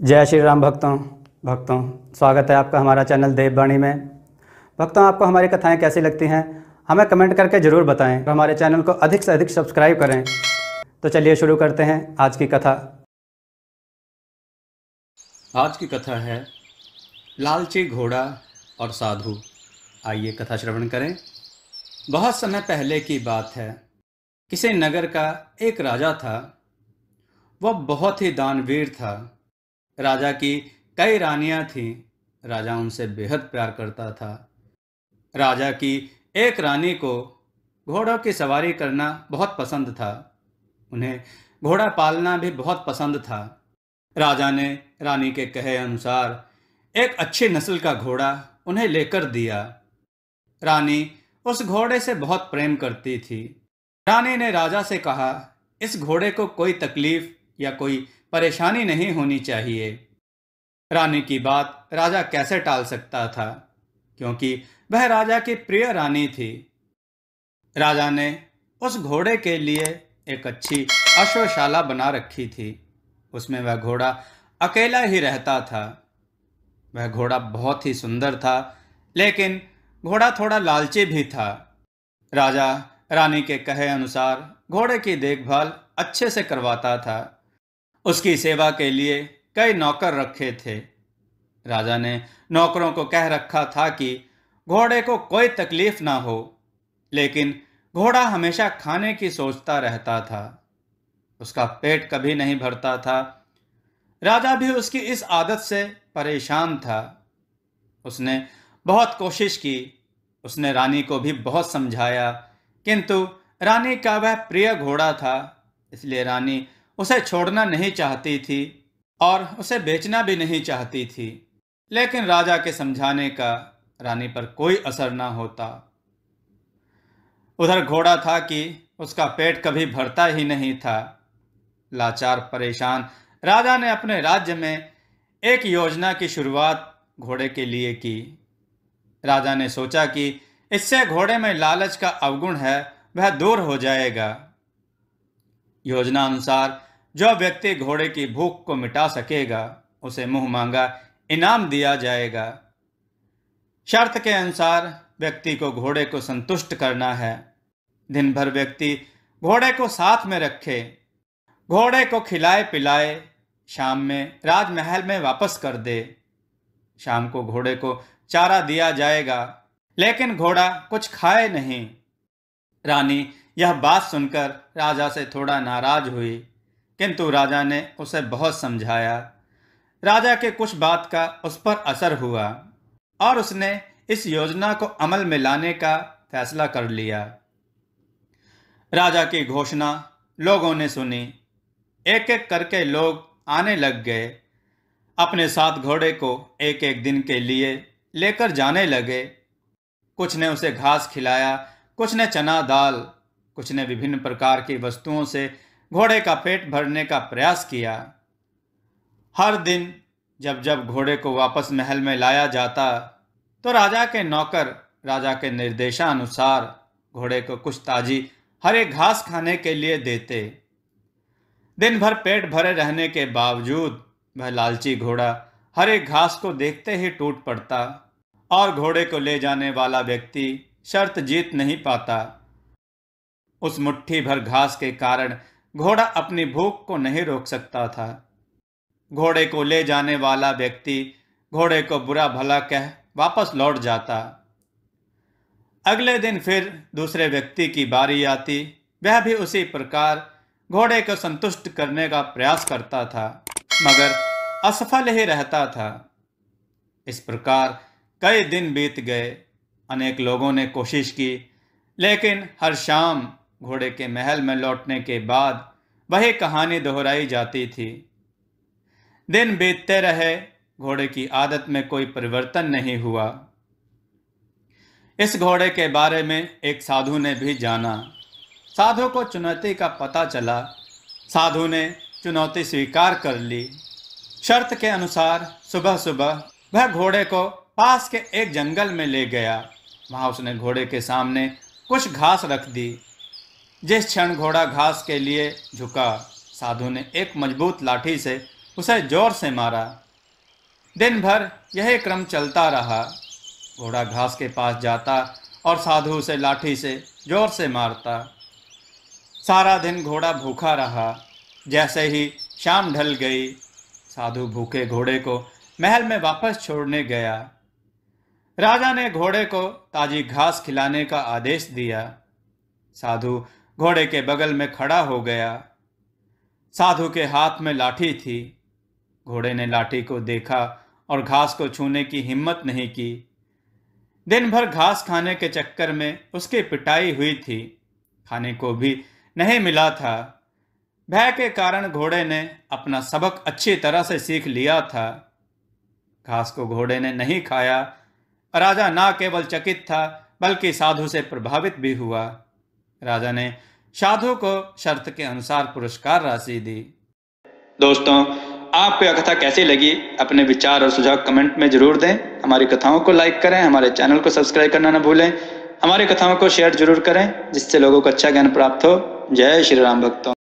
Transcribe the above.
जय श्री राम भक्तों भक्तों स्वागत है आपका हमारा चैनल देववाणी में भक्तों आपको हमारी कथाएं कैसी लगती हैं हमें कमेंट करके ज़रूर बताएं और हमारे चैनल को अधिक से अधिक सब्सक्राइब करें तो चलिए शुरू करते हैं आज की कथा आज की कथा है लालची घोड़ा और साधु आइए कथा श्रवण करें बहुत समय पहले की बात है किसी नगर का एक राजा था वह बहुत ही दानवीर था राजा की कई रानियां थीं राजा उनसे बेहद प्यार करता था राजा की एक रानी को घोड़ों की सवारी करना बहुत पसंद था उन्हें घोड़ा पालना भी बहुत पसंद था राजा ने रानी के कहे अनुसार एक अच्छी नस्ल का घोड़ा उन्हें लेकर दिया रानी उस घोड़े से बहुत प्रेम करती थी रानी ने राजा से कहा इस घोड़े को कोई तकलीफ या कोई परेशानी नहीं होनी चाहिए रानी की बात राजा कैसे टाल सकता था क्योंकि वह राजा की प्रिय रानी थी राजा ने उस घोड़े के लिए एक अच्छी अश्वशाला बना रखी थी उसमें वह घोड़ा अकेला ही रहता था वह घोड़ा बहुत ही सुंदर था लेकिन घोड़ा थोड़ा लालची भी था राजा रानी के कहे अनुसार घोड़े की देखभाल अच्छे से करवाता था उसकी सेवा के लिए कई नौकर रखे थे राजा ने नौकरों को कह रखा था कि घोड़े को कोई तकलीफ ना हो लेकिन घोड़ा हमेशा खाने की सोचता रहता था उसका पेट कभी नहीं भरता था राजा भी उसकी इस आदत से परेशान था उसने बहुत कोशिश की उसने रानी को भी बहुत समझाया किंतु रानी का वह प्रिय घोड़ा था इसलिए रानी उसे छोड़ना नहीं चाहती थी और उसे बेचना भी नहीं चाहती थी लेकिन राजा के समझाने का रानी पर कोई असर ना होता उधर घोड़ा था कि उसका पेट कभी भरता ही नहीं था लाचार परेशान राजा ने अपने राज्य में एक योजना की शुरुआत घोड़े के लिए की राजा ने सोचा कि इससे घोड़े में लालच का अवगुण है वह दूर हो जाएगा योजना अनुसार जो व्यक्ति घोड़े की भूख को मिटा सकेगा उसे मुंह मांगा इनाम दिया जाएगा शर्त के अनुसार व्यक्ति को घोड़े को संतुष्ट करना है दिन भर व्यक्ति घोड़े को साथ में रखे घोड़े को खिलाए पिलाए शाम में राजमहल में वापस कर दे शाम को घोड़े को चारा दिया जाएगा लेकिन घोड़ा कुछ खाए नहीं रानी यह बात सुनकर राजा से थोड़ा नाराज हुई किंतु राजा ने उसे बहुत समझाया राजा के कुछ बात का उस पर असर हुआ और उसने इस योजना को अमल में लाने का फैसला कर लिया राजा की घोषणा लोगों ने सुनी एक एक करके लोग आने लग गए अपने साथ घोड़े को एक एक दिन के लिए लेकर जाने लगे कुछ ने उसे घास खिलाया कुछ ने चना दाल कुछ ने विभिन्न प्रकार की वस्तुओं से घोड़े का पेट भरने का प्रयास किया हर दिन जब जब घोड़े को वापस महल में लाया जाता तो राजा के नौकर राजा के निर्देशानुसार घोड़े को कुछ ताजी हरे घास खाने के लिए देते दिन भर पेट भरे रहने के बावजूद वह लालची घोड़ा हरे घास को देखते ही टूट पड़ता और घोड़े को ले जाने वाला व्यक्ति शर्त जीत नहीं पाता उस मुट्ठी भर घास के कारण घोड़ा अपनी भूख को नहीं रोक सकता था घोड़े को ले जाने वाला व्यक्ति घोड़े को बुरा भला कह वापस लौट जाता अगले दिन फिर दूसरे व्यक्ति की बारी आती वह भी उसी प्रकार घोड़े को संतुष्ट करने का प्रयास करता था मगर असफल ही रहता था इस प्रकार कई दिन बीत गए अनेक लोगों ने कोशिश की लेकिन हर शाम घोड़े के महल में लौटने के बाद वह कहानी दोहराई जाती थी दिन बीतते रहे घोड़े की आदत में कोई परिवर्तन नहीं हुआ इस घोड़े के बारे में एक साधु ने भी जाना साधु को चुनौती का पता चला साधु ने चुनौती स्वीकार कर ली शर्त के अनुसार सुबह सुबह वह घोड़े को पास के एक जंगल में ले गया वहाँ उसने घोड़े के सामने कुछ घास रख दी जिस क्षण घोड़ा घास के लिए झुका साधु ने एक मजबूत लाठी से उसे जोर से मारा दिन भर यह क्रम चलता रहा घोड़ा घास के पास जाता और साधु उसे लाठी से जोर से मारता सारा दिन घोड़ा भूखा रहा जैसे ही शाम ढल गई साधु भूखे घोड़े को महल में वापस छोड़ने गया राजा ने घोड़े को ताजी घास खिलाने का आदेश दिया साधु घोड़े के बगल में खड़ा हो गया साधु के हाथ में लाठी थी घोड़े ने लाठी को देखा और घास को छूने की हिम्मत नहीं की दिन भर घास खाने के चक्कर में उसकी पिटाई हुई थी खाने को भी नहीं मिला था भय के कारण घोड़े ने अपना सबक अच्छी तरह से सीख लिया था घास को घोड़े ने नहीं खाया राजा ना केवल चकित था बल्कि साधु से प्रभावित भी हुआ राजा ने साधु को शर्त के अनुसार पुरस्कार राशि दी दोस्तों आपको यह कथा कैसी लगी अपने विचार और सुझाव कमेंट में जरूर दें हमारी कथाओं को लाइक करें हमारे चैनल को सब्सक्राइब करना न भूलें हमारी कथाओं को शेयर जरूर करें जिससे लोगों को अच्छा ज्ञान प्राप्त हो जय श्री राम भक्तों